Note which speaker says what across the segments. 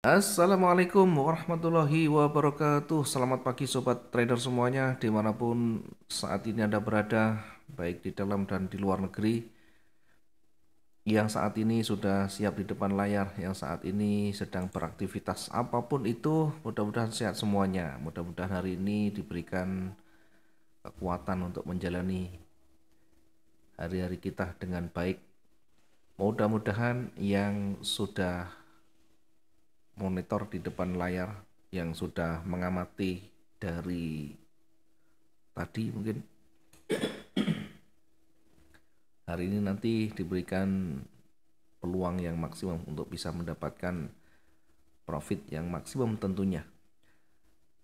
Speaker 1: Assalamualaikum warahmatullahi wabarakatuh Selamat pagi Sobat Trader semuanya Dimanapun saat ini Anda berada Baik di dalam dan di luar negeri Yang saat ini sudah siap di depan layar Yang saat ini sedang beraktivitas apapun itu Mudah-mudahan sehat semuanya Mudah-mudahan hari ini diberikan kekuatan untuk menjalani Hari-hari kita dengan baik Mudah-mudahan yang sudah monitor di depan layar yang sudah mengamati dari tadi mungkin hari ini nanti diberikan peluang yang maksimum untuk bisa mendapatkan profit yang maksimum tentunya.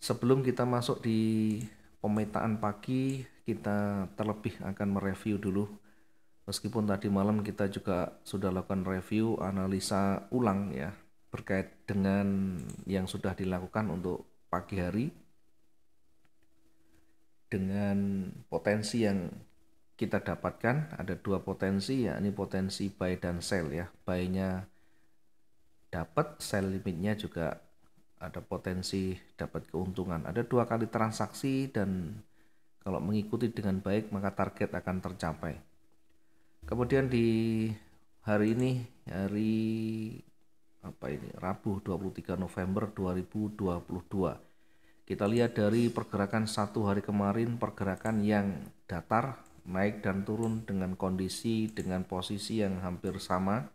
Speaker 1: Sebelum kita masuk di pemetaan pagi, kita terlebih akan mereview dulu meskipun tadi malam kita juga sudah lakukan review analisa ulang ya berkait dengan yang sudah dilakukan untuk pagi hari dengan potensi yang kita dapatkan ada dua potensi yakni potensi buy dan sell ya buy-nya dapat sell limitnya juga ada potensi dapat keuntungan ada dua kali transaksi dan kalau mengikuti dengan baik maka target akan tercapai kemudian di hari ini hari apa ini Rabu 23 November 2022 kita lihat dari pergerakan satu hari kemarin pergerakan yang datar naik dan turun dengan kondisi dengan posisi yang hampir sama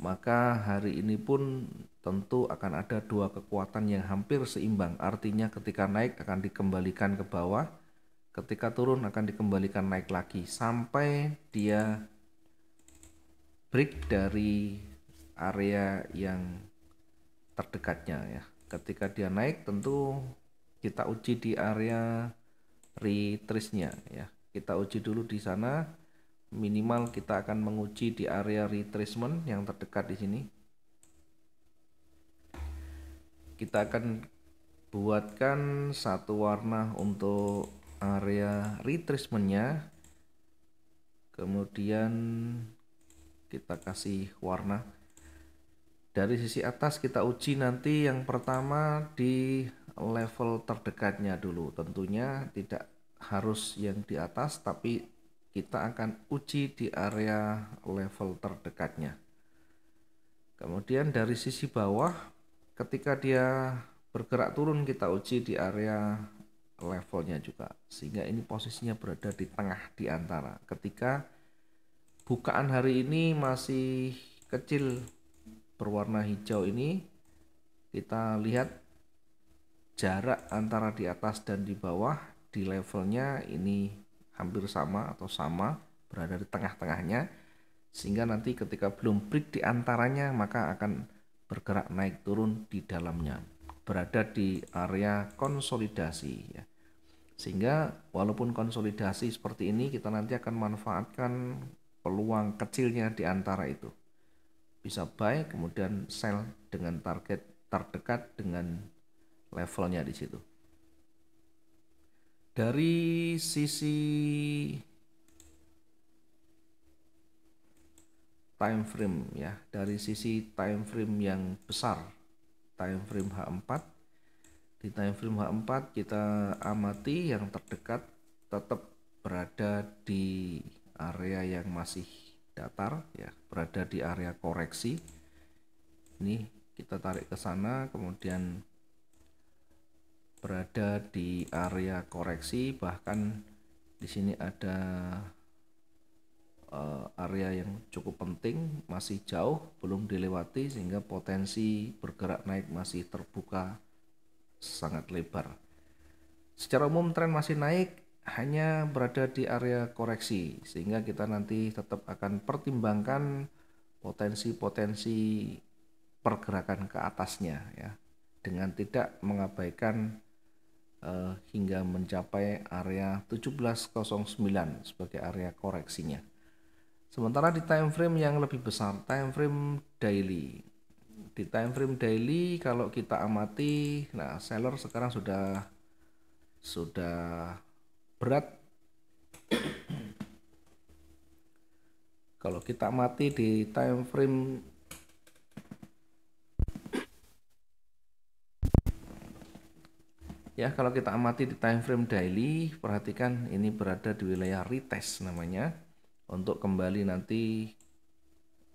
Speaker 1: maka hari ini pun tentu akan ada dua kekuatan yang hampir seimbang artinya ketika naik akan dikembalikan ke bawah ketika turun akan dikembalikan naik lagi sampai dia break dari area yang terdekatnya ya. Ketika dia naik tentu kita uji di area retrace-nya ya. Kita uji dulu di sana minimal kita akan menguji di area retracement yang terdekat di sini. Kita akan buatkan satu warna untuk area retracementnya kemudian kita kasih warna dari sisi atas kita uji nanti yang pertama di level terdekatnya dulu tentunya tidak harus yang di atas tapi kita akan uji di area level terdekatnya kemudian dari sisi bawah ketika dia bergerak turun kita uji di area levelnya juga sehingga ini posisinya berada di tengah di antara ketika bukaan hari ini masih kecil berwarna hijau ini kita lihat jarak antara di atas dan di bawah di levelnya ini hampir sama atau sama berada di tengah-tengahnya sehingga nanti ketika belum break di antaranya maka akan bergerak naik turun di dalamnya berada di area konsolidasi ya. Sehingga walaupun konsolidasi seperti ini kita nanti akan manfaatkan peluang kecilnya di antara itu bisa buy kemudian sell dengan target terdekat dengan levelnya di situ. Dari sisi time frame ya, dari sisi time frame yang besar, time frame H4 di time frame H4 kita amati yang terdekat tetap berada di area yang masih datar ya berada di area koreksi ini kita tarik ke sana kemudian berada di area koreksi bahkan di sini ada eh, area yang cukup penting masih jauh belum dilewati sehingga potensi bergerak naik masih terbuka sangat lebar secara umum tren masih naik hanya berada di area koreksi sehingga kita nanti tetap akan pertimbangkan potensi-potensi pergerakan ke atasnya ya dengan tidak mengabaikan eh, hingga mencapai area 1709 sebagai area koreksinya. Sementara di time frame yang lebih besar, time frame daily. Di time frame daily kalau kita amati, nah seller sekarang sudah sudah berat kalau kita mati di time frame ya kalau kita amati di time frame daily perhatikan ini berada di wilayah retest namanya untuk kembali nanti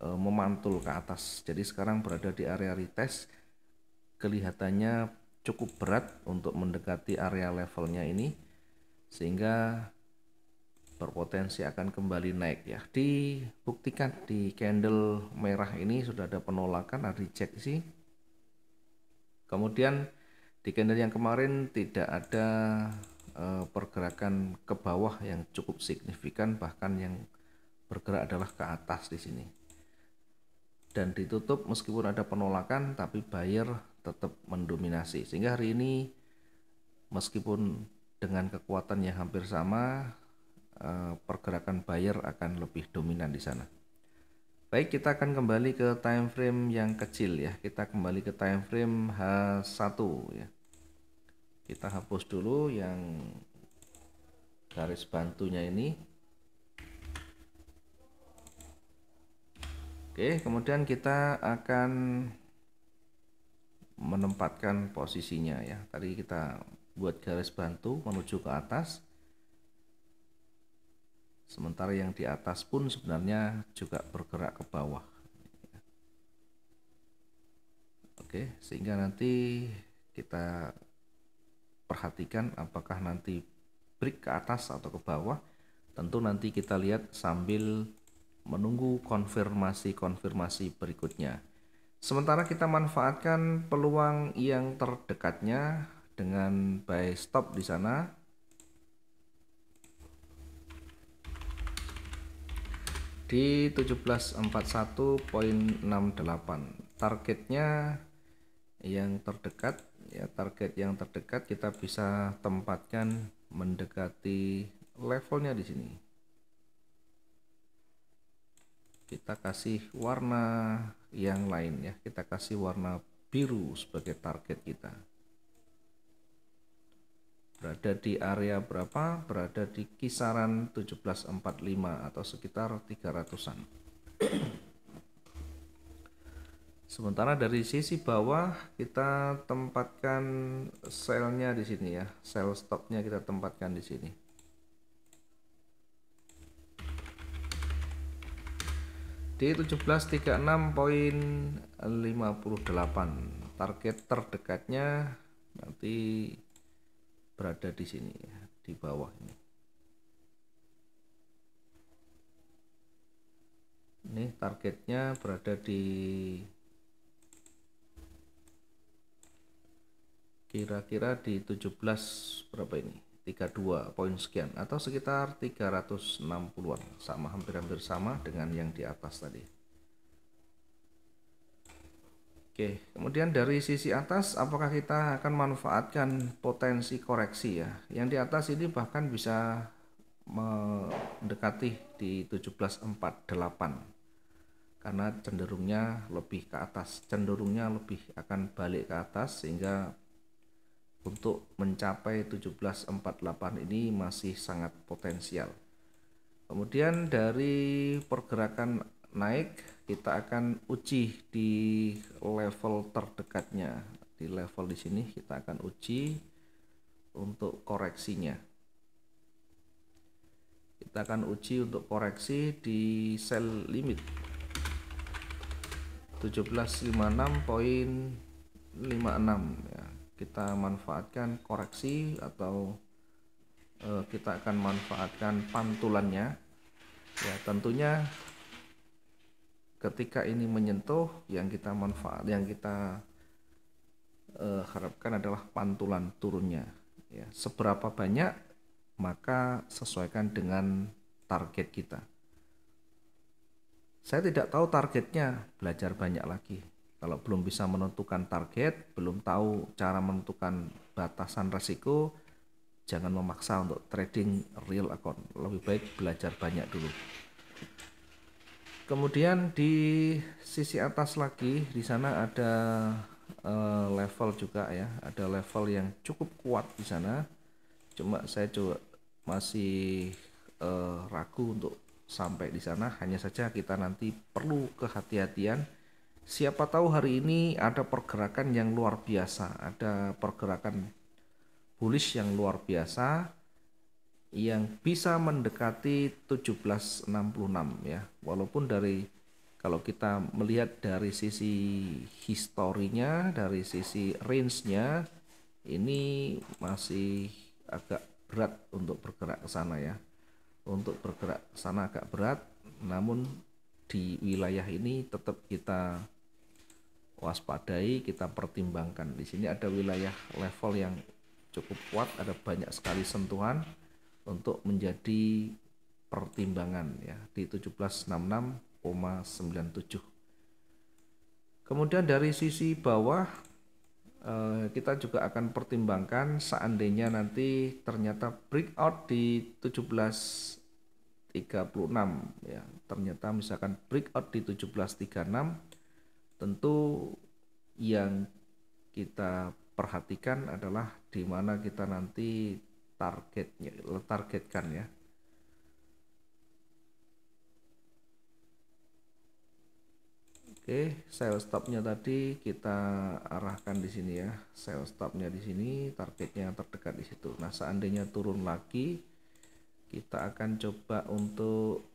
Speaker 1: e, memantul ke atas jadi sekarang berada di area retest kelihatannya cukup berat untuk mendekati area levelnya ini sehingga berpotensi akan kembali naik ya dibuktikan di candle merah ini sudah ada penolakan ada sih kemudian di candle yang kemarin tidak ada eh, pergerakan ke bawah yang cukup signifikan bahkan yang bergerak adalah ke atas di sini dan ditutup meskipun ada penolakan tapi buyer tetap mendominasi sehingga hari ini meskipun dengan kekuatan yang hampir sama eh, pergerakan buyer akan lebih dominan di sana. Baik, kita akan kembali ke time frame yang kecil ya. Kita kembali ke time frame H1 ya. Kita hapus dulu yang garis bantunya ini. Oke, kemudian kita akan menempatkan posisinya ya. Tadi kita buat garis bantu menuju ke atas sementara yang di atas pun sebenarnya juga bergerak ke bawah oke sehingga nanti kita perhatikan apakah nanti break ke atas atau ke bawah tentu nanti kita lihat sambil menunggu konfirmasi-konfirmasi berikutnya sementara kita manfaatkan peluang yang terdekatnya dengan by stop di sana di 1741.68 targetnya yang terdekat ya target yang terdekat kita bisa tempatkan mendekati levelnya di sini kita kasih warna yang lain ya kita kasih warna biru sebagai target kita berada di area berapa? Berada di kisaran 1745 atau sekitar 300-an. Sementara dari sisi bawah kita tempatkan selnya di sini ya. Sel stopnya kita tempatkan di sini. Di 1736.58 target terdekatnya nanti berada di sini ya, di bawah ini. Ini targetnya berada di kira-kira di 17 berapa ini? 32 poin sekian atau sekitar 360-an. Sama hampir-hampir sama dengan yang di atas tadi. Oke, kemudian dari sisi atas apakah kita akan manfaatkan potensi koreksi ya. Yang di atas ini bahkan bisa mendekati di 1748 karena cenderungnya lebih ke atas, cenderungnya lebih akan balik ke atas sehingga untuk mencapai 1748 ini masih sangat potensial. Kemudian dari pergerakan naik kita akan uji di level terdekatnya di level di sini kita akan uji untuk koreksinya kita akan uji untuk koreksi di sel limit 1756.56 ya kita manfaatkan koreksi atau eh, kita akan manfaatkan pantulannya ya tentunya ketika ini menyentuh yang kita manfaat yang kita uh, harapkan adalah pantulan turunnya ya seberapa banyak maka sesuaikan dengan target kita saya tidak tahu targetnya belajar banyak lagi kalau belum bisa menentukan target belum tahu cara menentukan batasan resiko jangan memaksa untuk trading real account lebih baik belajar banyak dulu Kemudian di sisi atas lagi di sana ada uh, level juga ya, ada level yang cukup kuat di sana. Cuma saya coba masih uh, ragu untuk sampai di sana. Hanya saja kita nanti perlu kehati-hatian. Siapa tahu hari ini ada pergerakan yang luar biasa, ada pergerakan bullish yang luar biasa yang bisa mendekati 1766 ya. Walaupun dari kalau kita melihat dari sisi historinya, dari sisi range-nya ini masih agak berat untuk bergerak ke sana ya. Untuk bergerak ke sana agak berat, namun di wilayah ini tetap kita waspadai, kita pertimbangkan. Di sini ada wilayah level yang cukup kuat, ada banyak sekali sentuhan untuk menjadi pertimbangan ya di 1766,97. Kemudian dari sisi bawah eh, kita juga akan pertimbangkan seandainya nanti ternyata breakout di 1736 ya ternyata misalkan breakout di 1736 tentu yang kita perhatikan adalah di mana kita nanti targetnya targetkan ya Oke, sell stopnya tadi kita arahkan di sini ya. Sell stopnya di sini, targetnya terdekat di situ. Nah, seandainya turun lagi, kita akan coba untuk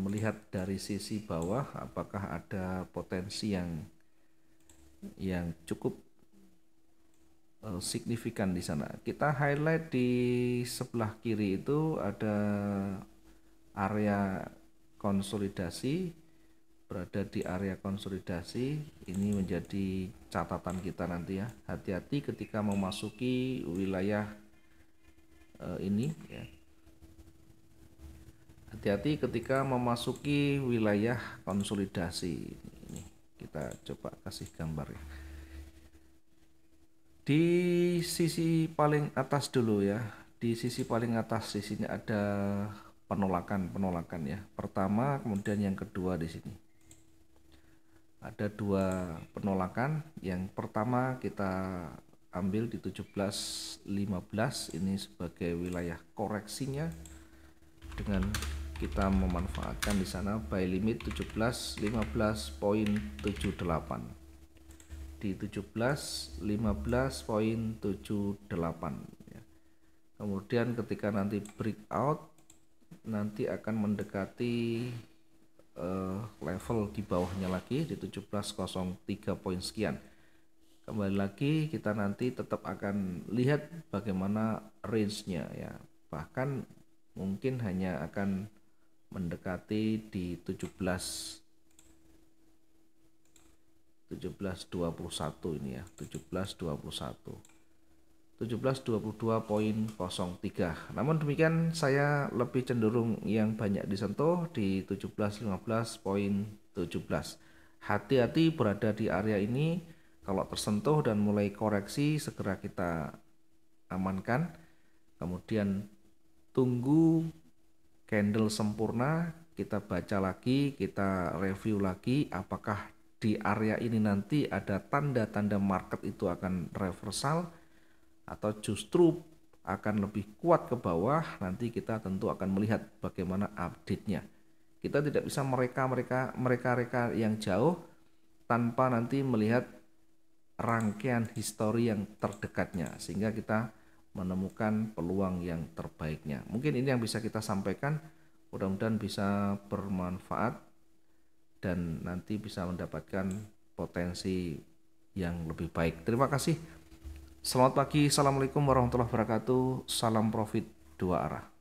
Speaker 1: melihat dari sisi bawah apakah ada potensi yang yang cukup Eh, signifikan di sana. Kita highlight di sebelah kiri itu ada area konsolidasi berada di area konsolidasi ini menjadi catatan kita nanti ya hati-hati ketika memasuki wilayah eh, ini ya hati-hati ketika memasuki wilayah konsolidasi ini kita coba kasih gambar ya di sisi paling atas dulu ya di sisi paling atas di sini ada penolakan penolakan ya pertama kemudian yang kedua di sini ada dua penolakan yang pertama kita ambil di 1715 ini sebagai wilayah koreksinya dengan kita memanfaatkan di sana by limit poin 78 di 17 poin ya. Kemudian ketika nanti breakout nanti akan mendekati uh, level di bawahnya lagi di 17.03 poin sekian. Kembali lagi kita nanti tetap akan lihat bagaimana range-nya ya. Bahkan mungkin hanya akan mendekati di 17 1721 ini ya 1721 1722.03 namun demikian saya lebih cenderung yang banyak disentuh di poin 1715.17 hati-hati berada di area ini kalau tersentuh dan mulai koreksi segera kita amankan kemudian tunggu candle sempurna kita baca lagi kita review lagi apakah di area ini nanti ada tanda-tanda market itu akan reversal atau justru akan lebih kuat ke bawah, nanti kita tentu akan melihat bagaimana update-nya. Kita tidak bisa mereka-mereka mereka mereka yang jauh tanpa nanti melihat rangkaian histori yang terdekatnya sehingga kita menemukan peluang yang terbaiknya. Mungkin ini yang bisa kita sampaikan. Mudah-mudahan bisa bermanfaat dan nanti bisa mendapatkan potensi yang lebih baik. Terima kasih. Selamat pagi. Assalamualaikum warahmatullahi wabarakatuh. Salam profit dua arah.